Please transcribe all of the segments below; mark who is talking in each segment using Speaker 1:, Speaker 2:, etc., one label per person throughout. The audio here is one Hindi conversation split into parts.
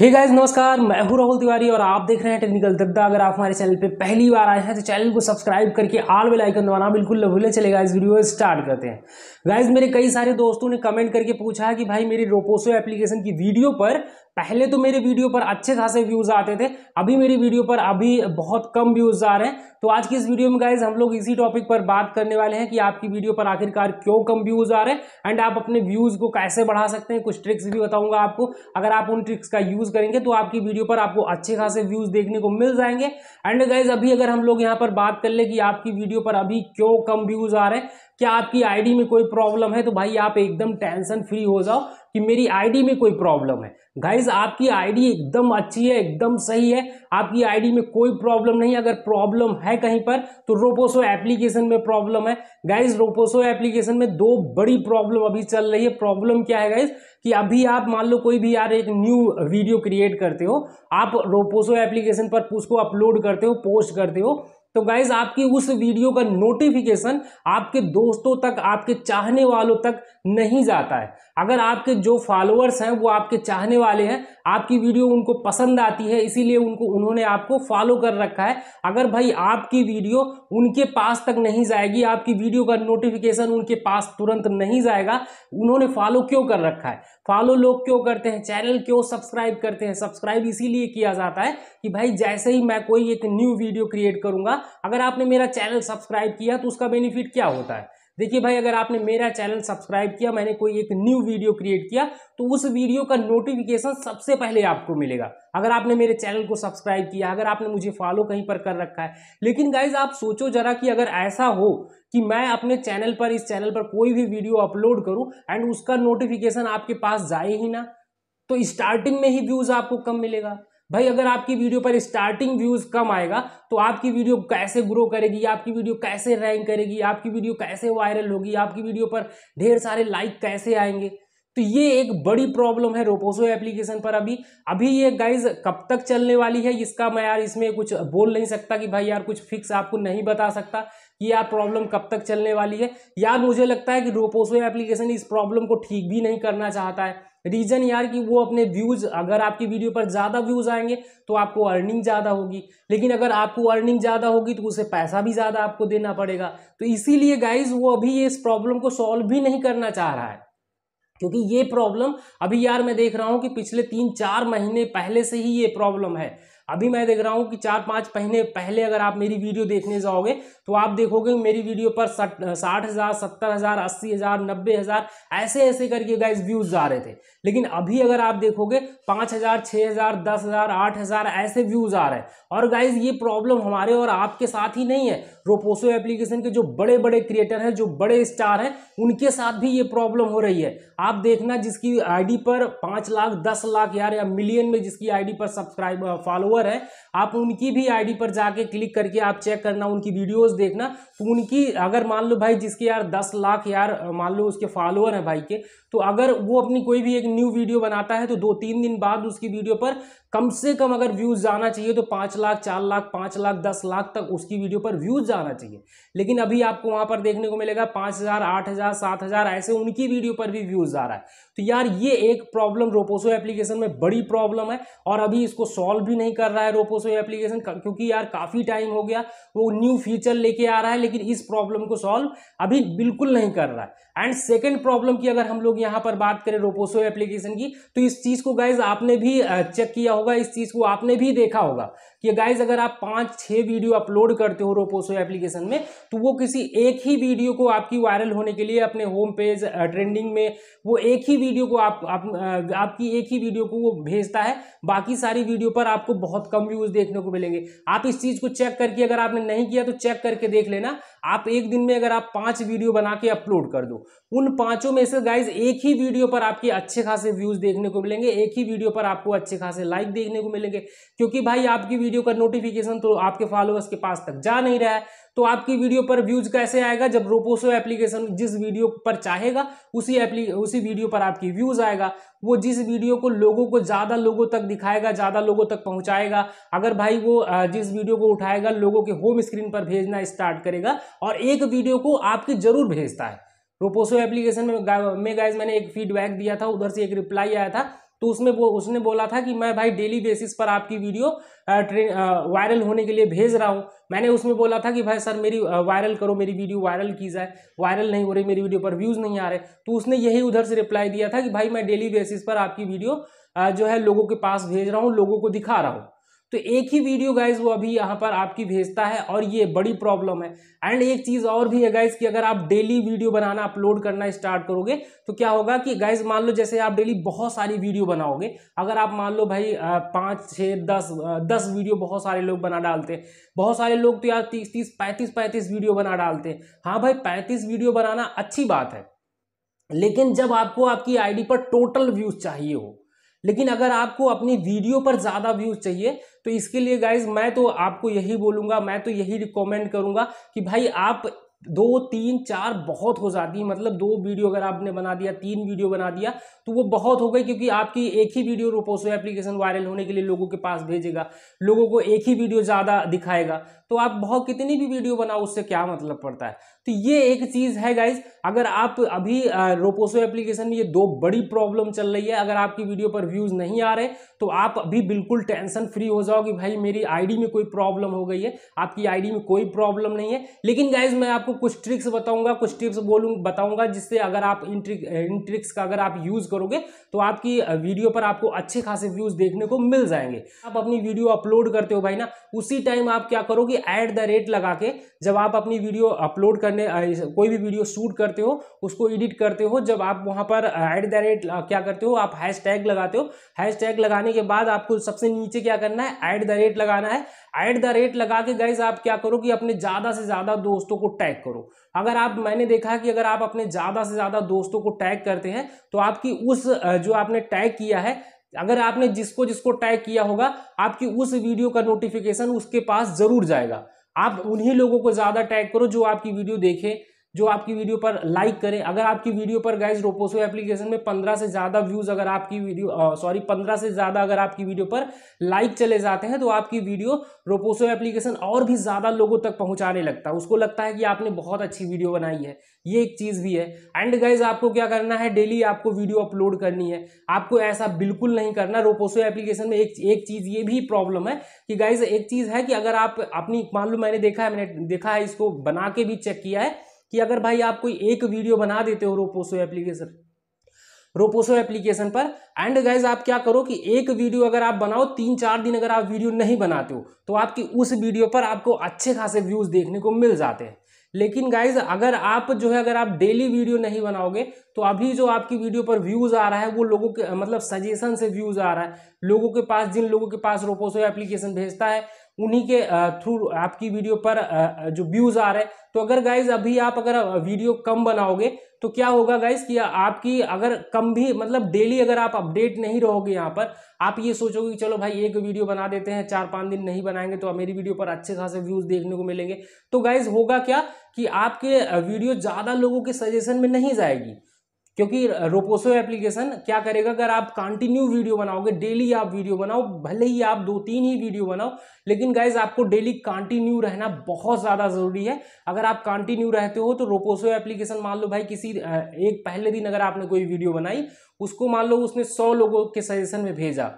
Speaker 1: हे गाइस नमस्कार मैं हूं राहुल तिवारी और आप देख रहे हैं टेक्निकल दद्दा अगर आप हमारे चैनल पे पहली बार आए हैं तो चैनल को सब्सक्राइब करके आल बेल आइकन दबाना बिल्कुल भूले चले गाइस वीडियो स्टार्ट करते हैं गाइस मेरे कई सारे दोस्तों ने कमेंट करके पूछा है कि भाई मेरी रोपोसो एप्लीकेशन की वीडियो पर पहले तो मेरे वीडियो पर अच्छे खासे व्यूज़ आते थे अभी मेरी वीडियो पर अभी बहुत कम व्यूज़ आ रहे हैं तो आज की इस वीडियो में गाइज हम लोग इसी टॉपिक पर बात करने वाले हैं कि आपकी वीडियो पर आखिरकार क्यों कम व्यूज़ आ रहे हैं एंड आप अपने व्यूज़ को कैसे बढ़ा सकते हैं कुछ ट्रिक्स भी बताऊंगा आपको अगर आप उन ट्रिक्स का यूज़ करेंगे तो आपकी वीडियो पर आपको अच्छे खासे व्यूज़ देखने को मिल जाएंगे एंड गाइज अभी अगर हम लोग यहाँ पर बात कर ले कि आपकी वीडियो पर अभी क्यों कम व्यूज़ आ रहे हैं क्या आपकी आईडी में कोई प्रॉब्लम है तो भाई आप एकदम टेंशन फ्री हो जाओ कि मेरी आईडी में कोई प्रॉब्लम है गाइज आपकी आईडी एकदम अच्छी है एकदम सही है आपकी आईडी में कोई प्रॉब्लम नहीं अगर प्रॉब्लम है कहीं पर तो रोपोसो एप्लीकेशन में प्रॉब्लम है गाइज रोपोसो एप्लीकेशन में दो बड़ी प्रॉब्लम अभी चल रही है प्रॉब्लम क्या है गाइज कि अभी आप मान लो कोई भी यार एक न्यू वीडियो क्रिएट करते हो आप रोपोसो एप्लीकेशन पर उसको अपलोड करते हो पोस्ट करते हो तो गाइज आपकी उस वीडियो का नोटिफिकेशन आपके दोस्तों तक आपके चाहने वालों तक नहीं जाता है अगर आपके जो फॉलोअर्स हैं वो आपके चाहने वाले हैं आपकी वीडियो उनको पसंद आती है इसीलिए उनको उन्होंने आपको फॉलो कर रखा है अगर भाई आपकी वीडियो उनके पास तक नहीं जाएगी आपकी वीडियो का नोटिफिकेशन उनके पास तुरंत नहीं जाएगा उन्होंने फॉलो क्यों कर रखा है फॉलो लोग क्यों करते हैं चैनल क्यों सब्सक्राइब करते हैं सब्सक्राइब इसीलिए किया जाता है कि भाई जैसे ही मैं कोई एक न्यू वीडियो क्रिएट करूंगा अगर आपने मेरा चैनल सब्सक्राइब किया तो उसका बेनिफिट क्या होता है देखिए भाई अगर आपने मेरा चैनल सब्सक्राइब किया मैंने कोई एक न्यू वीडियो क्रिएट किया तो उस वीडियो का नोटिफिकेशन सबसे पहले आपको मिलेगा अगर आपने मेरे चैनल को सब्सक्राइब किया अगर आपने मुझे फॉलो कहीं पर कर रखा है लेकिन गाइज आप सोचो जरा कि अगर ऐसा हो कि मैं अपने चैनल पर इस चैनल पर कोई भी वीडियो अपलोड करूं एंड उसका नोटिफिकेशन आपके पास जाए ही ना तो स्टार्टिंग में ही व्यूज आपको कम मिलेगा भाई अगर आपकी वीडियो पर स्टार्टिंग व्यूज कम आएगा तो आपकी वीडियो कैसे ग्रो करेगी आपकी वीडियो कैसे रैंक करेगी आपकी वीडियो कैसे वायरल होगी आपकी वीडियो पर ढेर सारे लाइक कैसे आएंगे तो ये एक बड़ी प्रॉब्लम है रोपोसो एप्लीकेशन पर अभी अभी ये गाइज कब तक चलने वाली है इसका मैं यार इसमें कुछ बोल नहीं सकता कि भाई यार कुछ फिक्स आपको नहीं बता सकता कि यार प्रॉब्लम कब तक चलने वाली है यार मुझे लगता है कि रोपोसो एप्लीकेशन इस प्रॉब्लम को ठीक भी नहीं करना चाहता है रीज़न यार कि वो अपने व्यूज़ अगर आपकी वीडियो पर ज़्यादा व्यूज़ आएंगे तो आपको अर्निंग ज़्यादा होगी लेकिन अगर आपको अर्निंग ज़्यादा होगी तो उसे पैसा भी ज़्यादा आपको देना पड़ेगा तो इसीलिए गाइज वो अभी इस प्रॉब्लम को सॉल्व भी नहीं करना चाह रहा है क्योंकि ये प्रॉब्लम अभी यार मैं देख रहा हूँ कि पिछले तीन चार महीने पहले से ही ये प्रॉब्लम है अभी मैं देख रहा हूँ कि चार पाँच महीने पहले अगर आप मेरी वीडियो देखने जाओगे तो आप देखोगे मेरी वीडियो पर साठ हज़ार सत्तर हज़ार अस्सी हज़ार नब्बे हज़ार ऐसे ऐसे करके गाइज व्यूज़ जा रहे थे लेकिन अभी अगर आप देखोगे पाँच हज़ार छः हज़ार दस हज़ार आठ हज़ार ऐसे व्यूज़ आ रहे हैं और गाइज ये प्रॉब्लम हमारे और आपके साथ ही नहीं है रोपोसो एप्लीकेशन के जो बड़े बड़े क्रिएटर हैं जो बड़े स्टार हैं उनके साथ भी ये प्रॉब्लम हो रही है आप देखना जिसकी आईडी पर पाँच लाख दस लाख यार या मिलियन में जिसकी आईडी पर सब्सक्राइबर फॉलोअर है आप उनकी भी आईडी पर जाके क्लिक करके आप चेक करना उनकी वीडियोस देखना तो उनकी अगर मान लो भाई जिसके यार दस लाख यार मान लो उसके फॉलोअर हैं भाई के तो अगर वो अपनी कोई भी एक न्यू वीडियो बनाता है तो दो तीन दिन बाद उसकी वीडियो पर कम से कम अगर व्यूज जाना चाहिए तो पांच लाख चार लाख पांच लाख दस लाख तक उसकी वीडियो पर व्यूज जाना चाहिए लेकिन अभी आपको वहां पर देखने को मिलेगा पांच हज़ार आठ हज़ार सात हज़ार ऐसे उनकी वीडियो पर भी व्यूज आ रहा है तो यार ये एक प्रॉब्लम रोपोसो एप्लीकेशन में बड़ी प्रॉब्लम है और अभी इसको सॉल्व भी नहीं कर रहा है रोपोसो एप्लीकेशन क्योंकि यार काफ़ी टाइम हो गया वो न्यू फीचर लेके आ रहा है लेकिन इस प्रॉब्लम को सॉल्व अभी बिल्कुल नहीं कर रहा है एंड सेकेंड प्रॉब्लम की अगर हम लोग यहाँ पर बात करें रोपोसो एप्लीकेशन की तो इस चीज़ को गाइज आपने भी चेक किया होगा इस चीज़ को आपने भी देखा होगा कि गाइज अगर आप पाँच छः वीडियो अपलोड करते हो रोपोसो एप्लीकेशन में तो वो किसी एक ही वीडियो को आपकी वायरल होने के लिए अपने होम पेज ट्रेंडिंग में वो एक ही वीडियो को आप, आप आपकी एक ही वीडियो को वो भेजता है बाकी सारी वीडियो पर आपको बहुत कम व्यूज देखने को मिलेंगे आप इस चीज़ को चेक करके अगर आपने नहीं किया तो चेक करके देख लेना आप एक दिन में अगर आप पांच वीडियो बना के अपलोड कर दो उन पांचों में से गाइज एक ही वीडियो पर आपके अच्छे खासे व्यूज़ देखने को मिलेंगे एक ही वीडियो पर आपको अच्छे खासे लाइक देखने को मिलेंगे क्योंकि भाई आपकी वीडियो का नोटिफिकेशन तो आपके फॉलोअर्स के पास तक जा नहीं रहा है तो आपकी वीडियो पर व्यूज कैसे आएगा जब रोपोसो एप्लीकेशन जिस वीडियो पर चाहेगा उसी एप्ली उसी वीडियो पर आपकी व्यूज आएगा वो जिस वीडियो को लोगों को ज़्यादा लोगों तक दिखाएगा ज़्यादा लोगों तक पहुंचाएगा अगर भाई वो जिस वीडियो को उठाएगा लोगों के होम स्क्रीन पर भेजना स्टार्ट करेगा और एक वीडियो को आपकी ज़रूर भेजता है रोपोसो एप्लीकेशन में, में गाइज मैंने एक फीडबैक दिया था उधर से एक रिप्लाई आया था तो उसमें वो उसने बोला था कि मैं भाई डेली बेसिस पर आपकी वीडियो ट्रेन वायरल होने के लिए भेज रहा हूँ मैंने उसमें बोला था कि भाई सर मेरी वायरल करो मेरी वीडियो वायरल की जाए वायरल नहीं हो रही मेरी वीडियो पर व्यूज़ नहीं आ रहे तो उसने यही उधर से रिप्लाई दिया था कि भाई मैं डेली बेसिस पर आपकी वीडियो जो है लोगों के पास भेज रहा हूँ लोगों को दिखा रहा हूँ तो एक ही वीडियो गाइज वो अभी यहाँ पर आपकी भेजता है और ये बड़ी प्रॉब्लम है एंड एक चीज़ और भी है गाइज कि अगर आप डेली वीडियो बनाना अपलोड करना स्टार्ट करोगे तो क्या होगा कि गाइज मान लो जैसे आप डेली बहुत सारी वीडियो बनाओगे अगर आप मान लो भाई पाँच छः दस दस वीडियो बहुत सारे लोग बना डालते हैं बहुत सारे लोग तो यार तीस तीस पैंतीस पैंतीस वीडियो बना डालते हैं हाँ भाई पैंतीस वीडियो बनाना अच्छी बात है लेकिन जब आपको आपकी आईडी पर टोटल व्यूज़ चाहिए हो लेकिन अगर आपको अपनी वीडियो पर ज़्यादा व्यूज़ चाहिए तो इसके लिए गाइज मैं तो आपको यही बोलूँगा मैं तो यही रिकमेंड करूँगा कि भाई आप दो तीन चार बहुत हो जाती है मतलब दो वीडियो अगर आपने बना दिया तीन वीडियो बना दिया तो वो बहुत हो गई क्योंकि आपकी एक ही वीडियो रोपोसो एप्लीकेशन वायरल होने के लिए लोगों के पास भेजेगा लोगों को एक ही वीडियो ज़्यादा दिखाएगा तो आप बहुत कितनी भी वीडियो बनाओ उससे क्या मतलब पड़ता है तो ये एक चीज़ है गाइज अगर आप अभी रोपोसो एप्लीकेशन में ये दो बड़ी प्रॉब्लम चल रही है अगर आपकी वीडियो पर व्यूज़ नहीं आ रहे तो आप अभी बिल्कुल टेंशन फ्री हो जाओ कि भाई मेरी आईडी में कोई प्रॉब्लम हो गई है आपकी आईडी में कोई प्रॉब्लम नहीं है लेकिन गाइज मैं आपको कुछ ट्रिक्स बताऊंगा कुछ टिप्स बोलूँ बताऊंगा जिससे अगर आप इन ट्रिक इन ट्रिक्स का अगर आप यूज़ करोगे तो आपकी वीडियो पर आपको अच्छे खासे व्यूज़ देखने को मिल जाएंगे आप अपनी वीडियो अपलोड करते हो भाई ना उसी टाइम आप क्या करोगे एट द रेट लगा के जब आप अपनी वीडियो अपलोड करने करने कोई भी वीडियो शूट करते हो उसको एडिट करते हो जब आप वहाँ पर एट द रेट क्या करते हो आप हैश टैग लगाते हो हैश टैग लगाने के बाद आपको सबसे नीचे क्या करना है एट द रेट लगाना है एट द रेट लगा के गाइज आप क्या करो कि अपने ज़्यादा से ज़्यादा दोस्तों को टैग करो अगर आप मैंने देखा कि अगर आप अपने ज़्यादा से ज़्यादा दोस्तों को टैग करते हैं तो आपकी उस जो आपने टैग किया है अगर आपने जिसको जिसको टैग किया होगा आपकी उस वीडियो का नोटिफिकेशन उसके पास जरूर जाएगा आप उन्हीं लोगों को ज़्यादा टैग करो जो आपकी वीडियो देखें जो आपकी वीडियो पर लाइक करें अगर आपकी वीडियो पर गाइज रोपोसो एप्लीकेशन में पंद्रह से ज़्यादा व्यूज़ अगर आपकी वीडियो सॉरी पंद्रह से ज़्यादा अगर आपकी वीडियो पर लाइक चले जाते हैं तो आपकी वीडियो रोपोसो एप्लीकेशन और भी ज़्यादा लोगों तक पहुँचाने लगता है उसको लगता है कि आपने बहुत अच्छी वीडियो बनाई है ये एक चीज़ भी है एंड गाइज आपको क्या करना है डेली आपको वीडियो अपलोड करनी है आपको ऐसा बिल्कुल नहीं करना रोपोसो एप्लीकेशन में एक एक चीज़ ये भी प्रॉब्लम है कि गाइज एक चीज़ है कि अगर आप अपनी मान लो मैंने देखा है मैंने देखा है इसको बना के भी चेक किया है कि अगर भाई आप कोई एक वीडियो बना देते हो रोपोसो एप्लीकेशन रोपोसो एप्लीकेशन पर एंड गाइज आप क्या करो कि एक वीडियो अगर आप बनाओ तीन चार दिन अगर आप वीडियो नहीं बनाते हो तो आपकी उस वीडियो पर आपको अच्छे खासे व्यूज़ देखने को मिल जाते हैं लेकिन गाइज अगर आप जो है अगर आप डेली वीडियो नहीं बनाओगे तो अभी जो आपकी वीडियो पर व्यूज़ आ रहा है वो लोगों के मतलब सजेशन से व्यूज़ आ रहा है लोगों के पास जिन लोगों के पास रोपोसो एप्लीकेशन भेजता है उन्हीं के थ्रू आपकी वीडियो पर जो व्यूज़ आ रहे हैं तो अगर गाइज अभी आप अगर वीडियो कम बनाओगे तो क्या होगा गाइज कि आपकी अगर कम भी मतलब डेली अगर आप अपडेट नहीं रहोगे यहाँ पर आप ये सोचोगे कि चलो भाई एक वीडियो बना देते हैं चार पाँच दिन नहीं बनाएंगे तो मेरी वीडियो पर अच्छे खासे व्यूज़ देखने को मिलेंगे तो गाइज होगा क्या कि आपके वीडियो ज़्यादा लोगों के सजेशन में नहीं जाएगी क्योंकि रोपोसो एप्लीकेशन क्या करेगा अगर आप कंटिन्यू वीडियो बनाओगे डेली आप वीडियो बनाओ भले ही आप दो तीन ही वीडियो बनाओ लेकिन गाइज आपको डेली कंटिन्यू रहना बहुत ज़्यादा ज़रूरी है अगर आप कंटिन्यू रहते हो तो रोपोसो एप्लीकेशन मान लो भाई किसी एक पहले दिन अगर आपने कोई वीडियो बनाई उसको मान लो उसने सौ लोगों के सजेशन में भेजा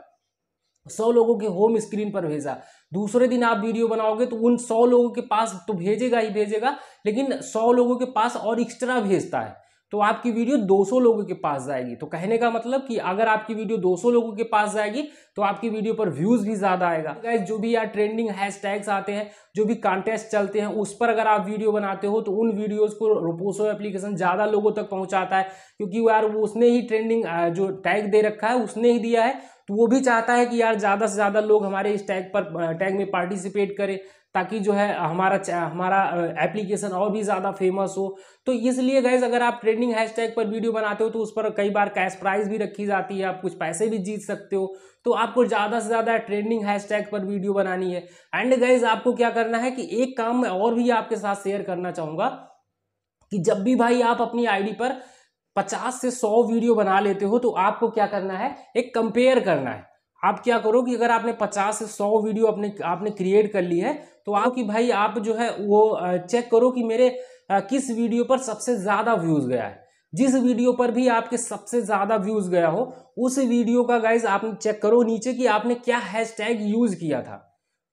Speaker 1: सौ लोगों के होम स्क्रीन पर भेजा दूसरे दिन आप वीडियो बनाओगे तो उन सौ लोगों के पास तो भेजेगा ही भेजेगा लेकिन सौ लोगों के पास और एक्स्ट्रा भेजता है तो आपकी वीडियो 200 लोगों के पास जाएगी तो कहने का मतलब कि अगर आपकी वीडियो 200 लोगों के पास जाएगी तो आपकी वीडियो पर व्यूज़ भी ज़्यादा आएगा गैस तो जो भी यार ट्रेंडिंग हैशटैग्स आते हैं जो भी कॉन्टेस्ट चलते हैं उस पर अगर आप वीडियो बनाते हो तो उन वीडियोज़ को रोपोसो एप्लीकेशन ज़्यादा लोगों तक पहुँचाता है क्योंकि यार वो उसने ही ट्रेंडिंग जो टैग दे रखा है उसने ही दिया है तो वो भी चाहता है कि यार ज़्यादा से ज़्यादा लोग हमारे इस टैग पर टैग में पार्टिसिपेट करें ताकि जो है हमारा हमारा एप्लीकेशन और भी ज़्यादा फेमस हो तो इसलिए गैज अगर आप ट्रेंडिंग हैशटैग पर वीडियो बनाते हो तो उस पर कई बार कैश प्राइज भी रखी जाती है आप कुछ पैसे भी जीत सकते हो तो आपको ज़्यादा से ज़्यादा ट्रेंडिंग हैशटैग पर वीडियो बनानी है एंड गैज आपको क्या करना है कि एक काम मैं और भी आपके साथ शेयर करना चाहूँगा कि जब भी भाई आप अपनी आईडी पर पचास से सौ वीडियो बना लेते हो तो आपको क्या करना है एक कंपेयर करना है आप क्या करो कि अगर आपने 50 से 100 वीडियो अपने आपने क्रिएट कर ली है तो आप कि भाई आप जो है वो चेक करो कि मेरे किस वीडियो पर सबसे ज़्यादा व्यूज़ गया है जिस वीडियो पर भी आपके सबसे ज़्यादा व्यूज़ गया हो उस वीडियो का गाइज आप चेक करो नीचे कि आपने क्या हैशटैग यूज़ किया था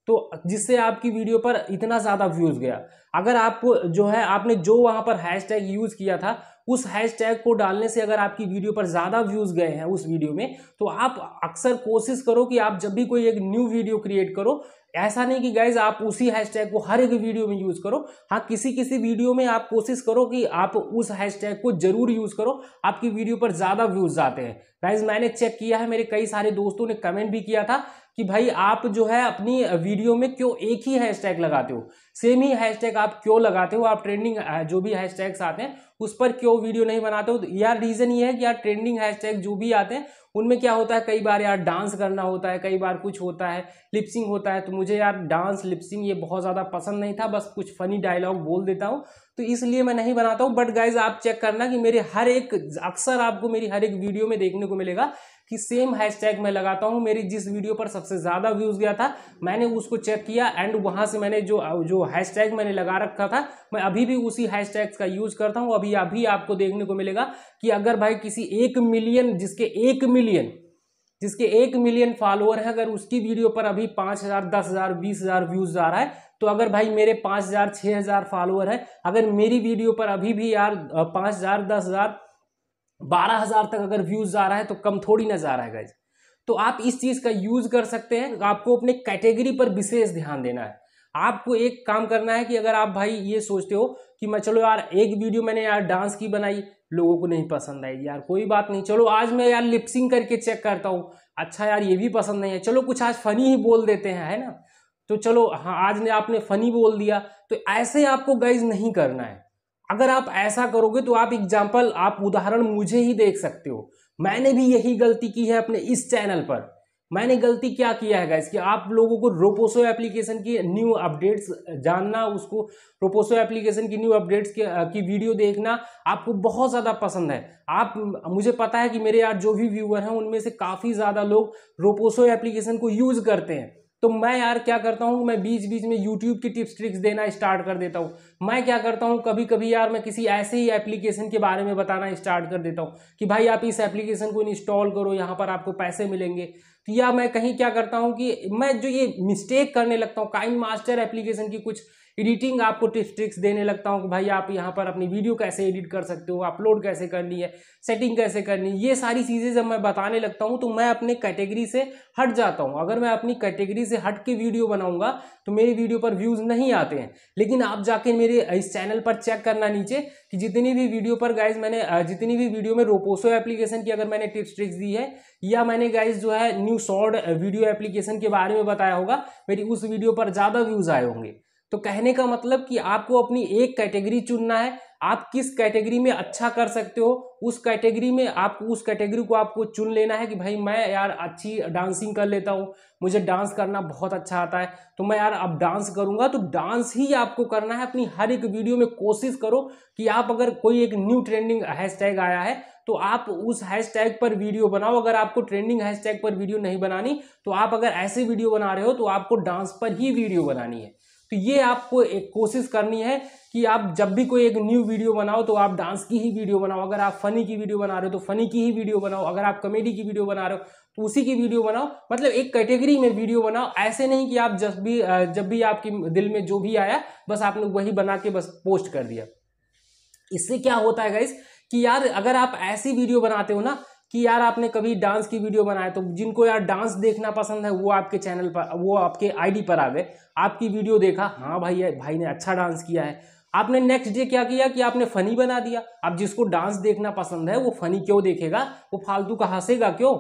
Speaker 1: तो जिससे आपकी वीडियो पर इतना ज़्यादा व्यूज़ गया अगर आपको जो है आपने जो वहाँ पर हैश यूज़ किया था उस हैशटैग को डालने से अगर आपकी वीडियो पर ज़्यादा व्यूज़ गए हैं उस वीडियो में तो आप अक्सर कोशिश करो कि आप जब भी कोई एक न्यू वीडियो क्रिएट करो ऐसा नहीं कि गाइज आप उसी हैशटैग को हर एक वीडियो में यूज़ करो हाँ किसी किसी वीडियो में आप कोशिश करो कि आप उस हैशटैग को जरूर यूज़ करो आपकी वीडियो पर ज़्यादा व्यूज़ आते हैं गाइज मैंने चेक किया है मेरे कई सारे दोस्तों ने कमेंट भी किया था कि भाई आप जो है अपनी वीडियो में क्यों एक ही हैशटैग लगाते हो सेम ही हैशटैग आप क्यों लगाते हो आप ट्रेंडिंग जो भी हैशटैग्स आते हैं उस पर क्यों वीडियो नहीं बनाते हो यार रीज़न ये है कि यार ट्रेंडिंग हैशटैग जो भी आते हैं उनमें क्या होता है कई बार यार डांस करना होता है कई बार कुछ होता है लिपसिंग होता है तो मुझे यार डांस लिपसिंग ये बहुत ज़्यादा पसंद नहीं था बस कुछ फ़नी डायलॉग बोल देता हूँ तो इसलिए मैं नहीं बनाता हूँ बट गाइज आप चेक करना कि मेरे हर एक अक्सर आपको मेरी हर एक वीडियो में देखने को मिलेगा कि सेम हैशटैग मैं लगाता हूँ मेरी जिस वीडियो पर सबसे ज़्यादा व्यूज़ गया था मैंने उसको चेक किया एंड वहाँ से मैंने जो जो हैशटैग मैंने लगा रखा था मैं अभी भी उसी हैशटैग का यूज़ करता हूँ अभी अभी आपको देखने को मिलेगा कि अगर भाई किसी एक मिलियन जिसके एक मिलियन जिसके एक मिलियन फॉलोअर है अगर उसकी वीडियो पर अभी पाँच हज़ार दस हज़ार बीस हज़ार व्यूज़ आ रहा है तो अगर भाई मेरे पाँच हज़ार छः हज़ार फॉलोअर है अगर मेरी वीडियो पर अभी भी यार पाँच हज़ार दस हज़ार बारह हज़ार तक अगर व्यूज़ आ रहा है तो कम थोड़ी ना जा रहा है गाइज तो आप इस चीज़ का यूज़ कर सकते हैं आपको अपने कैटेगरी पर विशेष ध्यान देना है आपको एक काम करना है कि अगर आप भाई ये सोचते हो कि मैं चलो यार एक वीडियो मैंने यार डांस की बनाई लोगों को नहीं पसंद आई यार कोई बात नहीं चलो आज मैं यार लिपसिंग करके चेक करता हूँ अच्छा यार ये भी पसंद नहीं है चलो कुछ आज फनी ही बोल देते हैं है ना तो चलो हाँ आज ने आपने फनी बोल दिया तो ऐसे आपको गाइज नहीं करना है अगर आप ऐसा करोगे तो आप एग्जाम्पल आप उदाहरण मुझे ही देख सकते हो मैंने भी यही गलती की है अपने इस चैनल पर मैंने गलती क्या किया है गाइस कि आप लोगों को रोपोसो एप्लीकेशन की न्यू अपडेट्स जानना उसको रोपोसो एप्लीकेशन की न्यू अपडेट्स के की वीडियो देखना आपको बहुत ज़्यादा पसंद है आप मुझे पता है कि मेरे यार जो भी व्यूअर हैं उनमें से काफ़ी ज़्यादा लोग रोपोसो एप्लीकेशन को यूज़ करते हैं तो मैं यार क्या करता हूँ मैं बीच बीच में यूट्यूब की टिप्स ट्रिक्स देना स्टार्ट कर देता हूँ मैं क्या करता हूँ कभी कभी यार मैं किसी ऐसे ही एप्लीकेशन के बारे में बताना स्टार्ट कर देता हूँ कि भाई आप इस एप्लीकेशन को इंस्टॉल करो यहाँ पर आपको पैसे मिलेंगे तो या मैं कहीं क्या करता हूँ कि मैं जो ये मिस्टेक करने लगता हूँ काइन मास्टर एप्लीकेशन की कुछ एडिटिंग आपको टिप्स ट्रिक्स देने लगता हूँ कि भाई आप यहाँ पर अपनी वीडियो कैसे एडिट कर सकते हो अपलोड कैसे करनी है सेटिंग कैसे करनी है ये सारी चीज़ें जब मैं बताने लगता हूँ तो मैं अपने कैटेगरी से हट जाता हूँ अगर मैं अपनी कैटेगरी से हट के वीडियो बनाऊँगा तो मेरी वीडियो पर व्यूज़ नहीं आते हैं लेकिन आप जाके मेरे इस चैनल पर चेक करना नीचे कि जितनी भी वीडियो पर गाइज मैंने जितनी भी वीडियो में रोपोसो एप्लीकेशन की अगर मैंने टिप्स ट्रिक्स दी है या मैंने गाइज जो है न्यू सॉर्ड वीडियो एप्लीकेशन के बारे में बताया होगा मेरी उस वीडियो पर ज़्यादा व्यूज़ आए होंगे तो कहने का मतलब कि आपको अपनी एक कैटेगरी चुनना है आप किस कैटेगरी में अच्छा कर सकते हो उस कैटेगरी में आपको उस कैटेगरी को आपको चुन लेना है कि भाई मैं यार अच्छी डांसिंग कर लेता हूँ मुझे डांस करना बहुत अच्छा आता है तो मैं यार अब डांस करूँगा तो डांस ही आपको करना है अपनी हर एक वीडियो में कोशिश करो कि आप अगर कोई एक न्यू ट्रेंडिंग हैशटैग आया है तो आप उस हैशटैग पर वीडियो बनाओ अगर आपको ट्रेंडिंग हैशटैग पर वीडियो नहीं बनानी तो आप अगर ऐसे वीडियो बना रहे हो तो आपको डांस पर ही वीडियो बनानी है तो ये आपको एक कोशिश करनी है कि आप जब भी कोई एक न्यू वीडियो बनाओ तो आप डांस की ही वीडियो बनाओ अगर आप फनी की वीडियो बना रहे हो तो फनी की ही वीडियो बनाओ अगर आप कॉमेडी की वीडियो बना रहे हो तो उसी की वीडियो बनाओ मतलब एक कैटेगरी में वीडियो बनाओ ऐसे नहीं कि आप जब भी जब भी आपके दिल में जो भी आया बस आपने वही बना के बस पोस्ट कर दिया इससे क्या होता है गाइस कि यार अगर आप ऐसी वीडियो बनाते हो ना कि यार आपने कभी डांस की वीडियो बनाया तो जिनको यार डांस देखना पसंद है वो आपके चैनल पर वो आपके आईडी पर आ गए आपकी वीडियो देखा हाँ भाई भाई ने अच्छा डांस किया है आपने नेक्स्ट डे क्या किया कि आपने फनी बना दिया अब जिसको डांस देखना पसंद है वो फनी क्यों देखेगा वो फालतू का हंसेगा क्यों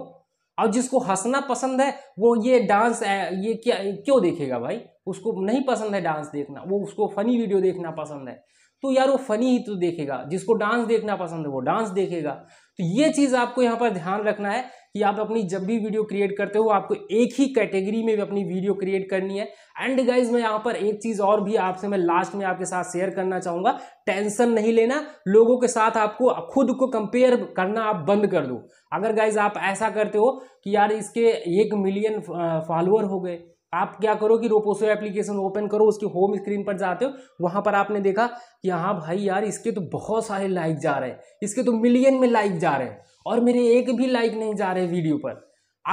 Speaker 1: और जिसको हंसना पसंद है वो ये डांस ये क्या क्यों देखेगा भाई उसको नहीं पसंद है डांस देखना वो उसको फनी वीडियो देखना पसंद है तो यार वो फनी ही तो देखेगा जिसको डांस देखना पसंद है वो डांस देखेगा तो ये चीज़ आपको यहाँ पर ध्यान रखना है कि आप अपनी जब भी वीडियो क्रिएट करते हो आपको एक ही कैटेगरी में भी अपनी वीडियो क्रिएट करनी है एंड गाइज मैं यहाँ पर एक चीज़ और भी आपसे मैं लास्ट में आपके साथ शेयर करना चाहूँगा टेंशन नहीं लेना लोगों के साथ आपको खुद को कंपेयर करना आप बंद कर दो अगर गाइज आप ऐसा करते हो कि यार इसके एक मिलियन फॉलोअर हो गए आप क्या करो कि रोपोसो एप्लीकेशन ओपन करो उसकी होम स्क्रीन पर जाते हो वहां पर आपने देखा कि हाँ भाई यार इसके तो बहुत सारे लाइक जा रहे हैं इसके तो मिलियन में लाइक जा रहे हैं और मेरे एक भी लाइक नहीं जा रहे हैं वीडियो पर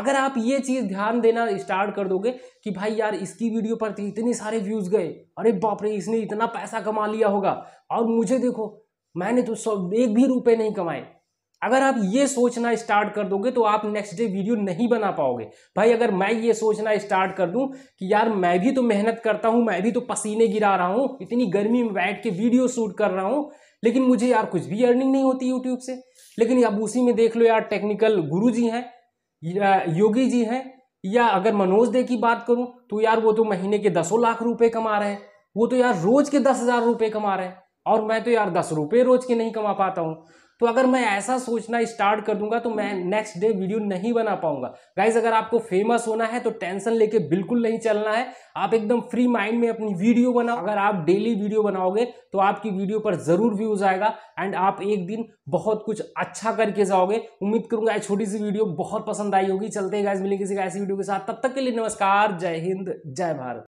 Speaker 1: अगर आप ये चीज़ ध्यान देना स्टार्ट कर दोगे कि भाई यार इसकी वीडियो पर तो इतने सारे व्यूज़ गए अरे बाप रे इसने इतना पैसा कमा लिया होगा और मुझे देखो मैंने तो सब एक भी रुपए नहीं कमाए अगर आप ये सोचना स्टार्ट कर दोगे तो आप नेक्स्ट डे वीडियो नहीं बना पाओगे भाई अगर मैं ये सोचना स्टार्ट कर दूं कि यार मैं भी तो मेहनत करता हूं मैं भी तो पसीने गिरा रहा हूं इतनी गर्मी में बैठ के वीडियो शूट कर रहा हूं लेकिन मुझे यार कुछ भी अर्निंग नहीं होती यूट्यूब से लेकिन अब उसी में देख लो यार टेक्निकल गुरु जी हैं योगी जी हैं या अगर मनोज दे की बात करूँ तो यार वो तो महीने के दसों लाख रुपए कमा रहे हैं वो तो यार रोज के दस हजार रुपये कमा रहे हैं और मैं तो यार दस रुपये रोज के नहीं कमा पाता हूँ तो अगर मैं ऐसा सोचना स्टार्ट कर दूंगा तो मैं नेक्स्ट डे वीडियो नहीं बना पाऊंगा गाइज अगर आपको फेमस होना है तो टेंशन लेके बिल्कुल नहीं चलना है आप एकदम फ्री माइंड में अपनी वीडियो बनाओ अगर आप डेली वीडियो बनाओगे तो आपकी वीडियो पर जरूर व्यूज आएगा एंड आप एक दिन बहुत कुछ अच्छा करके जाओगे उम्मीद करूंगा छोटी सी वीडियो बहुत पसंद आई होगी चलते गाइज मिलेंगे किसी ऐसी वीडियो के साथ तब तक के लिए नमस्कार जय हिंद जय भारत